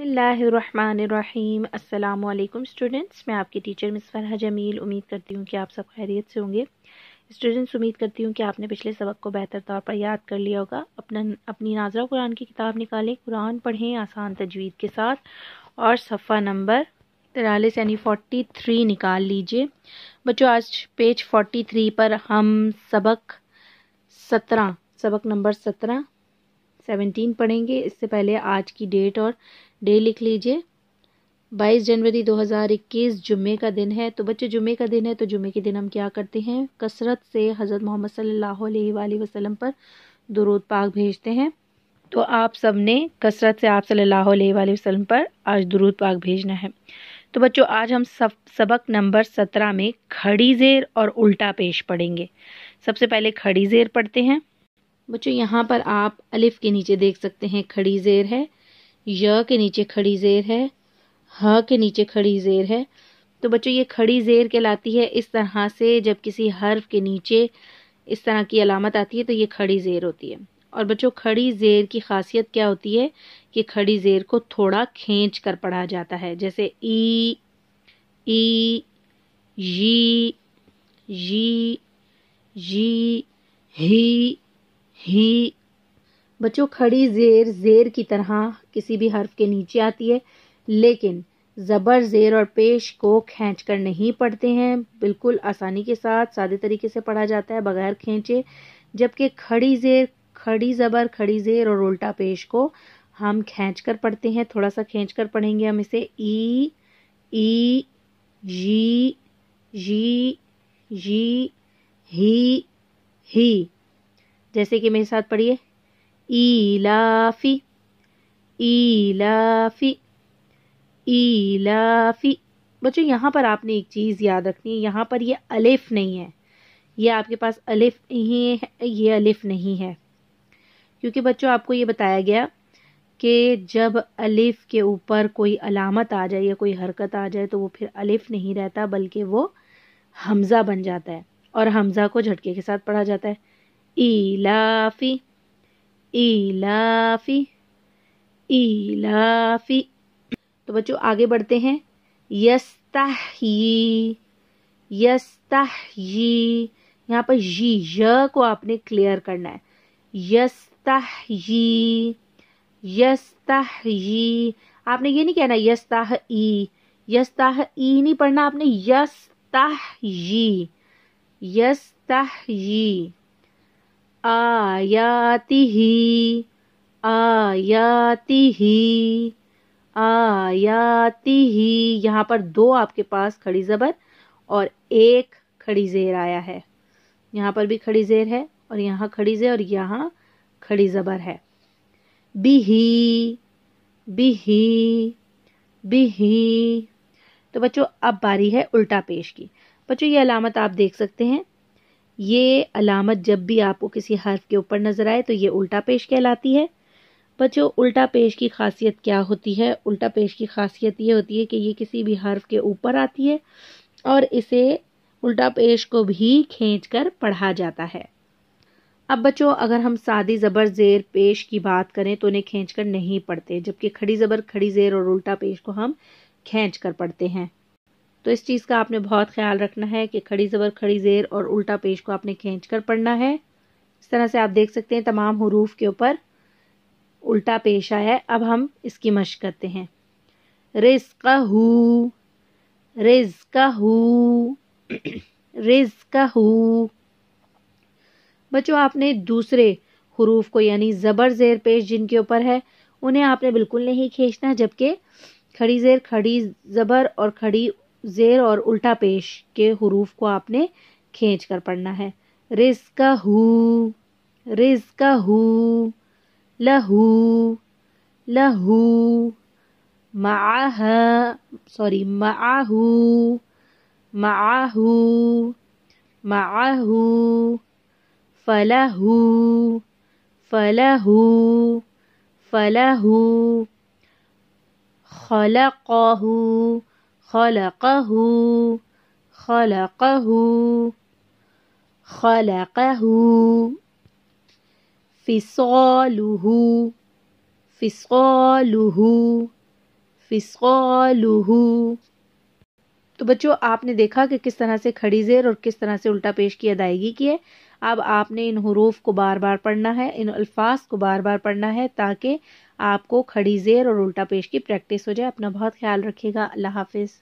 बसमीम् अल्लाम स्टूडेंट्स मैं आपकी टीचर मिस फरहा जमील उम्मीद करती हूँ कि आप सब खैरियत से होंगे स्टूडेंट्स उम्मीद करती हूँ कि आपने पिछले सबक को बेहतर तौर पर याद कर लिया होगा अपना अपनी नाजरा कुरान की किताब निकालें कुरान पढ़ें आसान तजवीद के साथ और सफ़ा नंबर तिरालीस यानी फ़ोटी थ्री निकाल लीजिए बच्चों आज पेज फ़ोटी थ्री पर हम सबक सत्रह सबक नंबर सत्रह सेवनटीन पढ़ेंगे इससे पहले आज की डेट और डे लिख लीजिए बाईस जनवरी 2021 जुम्मे का दिन है तो बच्चों जुम्मे का दिन है तो जुम्मे के दिन हम क्या करते हैं कसरत से हज़रत मोहम्मद सल्ला वसलम पर दुरुद पाक भेजते हैं तो आप सब ने कसरत से आप सल्ला वसलम पर आज दुरुद पाक भेजना है तो बच्चों आज हम सब सबक नंबर सत्रह में खड़ी जेर और उल्टा पेश पढ़ेंगे सबसे पहले खड़ी जेर पढ़ते हैं बच्चों यहाँ पर आप अलिफ के नीचे देख सकते हैं खड़ी ज़ेर है य के नीचे खड़ी ज़ेर है ह के नीचे खड़ी ज़ेर है तो बच्चों ये खड़ी ज़ेर कहलाती है इस तरह से जब किसी हर्फ के नीचे इस तरह की अलामत आती है तो ये खड़ी ज़ेर होती है और बच्चों खड़ी ज़ेर की खासियत क्या होती है कि खड़ी ज़ेर को थोड़ा खींच कर पढ़ा जाता है जैसे ई ई यी यी यी ही ही बच्चों खड़ी जेर जेर की तरह किसी भी हर्फ के नीचे आती है लेकिन ज़बर जेर और पेश को खींच कर नहीं पढ़ते हैं बिल्कुल आसानी के साथ सादे तरीके से पढ़ा जाता है बगैर खींचे जबकि खड़ी जेर खड़ी ज़बर खड़ी जेर और उल्टा पेश को हम खींच कर पढ़ते हैं थोड़ा सा खींच कर पढ़ेंगे हम इसे ई ई जी जी जी ही ही जैसे कि मेरे साथ पढ़िए ईलाफी ईलाफी ईलाफी बच्चों यहाँ पर आपने एक चीज़ याद रखनी है यहाँ पर ये अलिफ नहीं है ये आपके पास अलिफ नहीं है ये अलिफ नहीं है क्योंकि बच्चों आपको ये बताया गया कि जब अलिफ के ऊपर कोई अलामत आ जाए या कोई हरकत आ जाए तो वो फिर अलिफ नहीं रहता बल्कि वो हमज़ा बन जाता है और हमज़ा को झटके के साथ पढ़ा जाता है إيلاف إيلاف إيلاف तो बच्चों आगे बढ़ते हैं यस्ताही यस्ताही यहाँ पर जी य को आपने क्लियर करना है यस्ताही यस्ताही आपने ये नहीं कहना यस्ताह ई यस्ताह ई नहीं पढ़ना आपने यस्ताही यस्ताही आयाति ही आयाति ही आयाति ही यहाँ पर दो आपके पास खड़ी ज़बर और एक खड़ी ज़ेर आया है यहाँ पर भी खड़ी ज़ेर है और यहाँ खड़ी ज़ेर और यहाँ खड़ी ज़बर है बिही बिही बिही तो बच्चों अब बारी है उल्टा पेश की बच्चों ये अलामत आप देख सकते हैं ये अलामत जब भी आपको किसी हर्फ के ऊपर नज़र आए तो ये उल्टा पेश कहलाती है बच्चों उल्टा पेश की खासियत क्या होती है उल्टा पेश की खासियत ये होती है कि ये किसी भी हर्फ के ऊपर आती है और इसे उल्टा पेश को भी खींच कर पढ़ा जाता है अब बच्चों अगर हम सादी ज़बर ज़ेर पेश की बात करें तो उन्हें खींच कर नहीं पढ़ते जबकि खड़ी ज़बर खड़ी ज़ेर और उल्टा पेश को हम खींच कर पढ़ते हैं तो इस चीज़ का आपने बहुत ख्याल रखना है कि खड़ी ज़बर खड़ी ज़ेर और उल्टा पेश को आपने खींच कर पढ़ना है इस तरह से आप देख सकते हैं तमाम हरूफ के ऊपर उल्टा पेश आया है अब हम इसकी मश करते हैं का हु का हु का हु बच्चों आपने दूसरे हरूफ को यानी ज़बर ज़ेर पेश जिनके ऊपर है उन्हें आपने बिल्कुल नहीं खींचना जबकि खड़ी ज़ेर खड़ी ज़बर और खड़ी ज़ेर और उल्टा पेश के हरूफ को आपने खींच कर पढ़ना है रिज का हु रिज का हु लहू लहू माह सॉरी माहू माहू माहू फलहू फलहू फलहू खलकहू خلقه خلقه خلقه فصاله فصاله فصاله तो बच्चों आपने देखा कि किस तरह से खड़ी जेर और किस तरह से उल्टा पेश की अदायगी की है अब आपने इन हरूफ को बार बार पढ़ना है इन अल्फाज को बार बार पढ़ना है ताकि आपको खड़ी जेर और उल्टा पेश की प्रैक्टिस हो जाए अपना बहुत ख्याल रखिएगा अल्लाह हाफिज़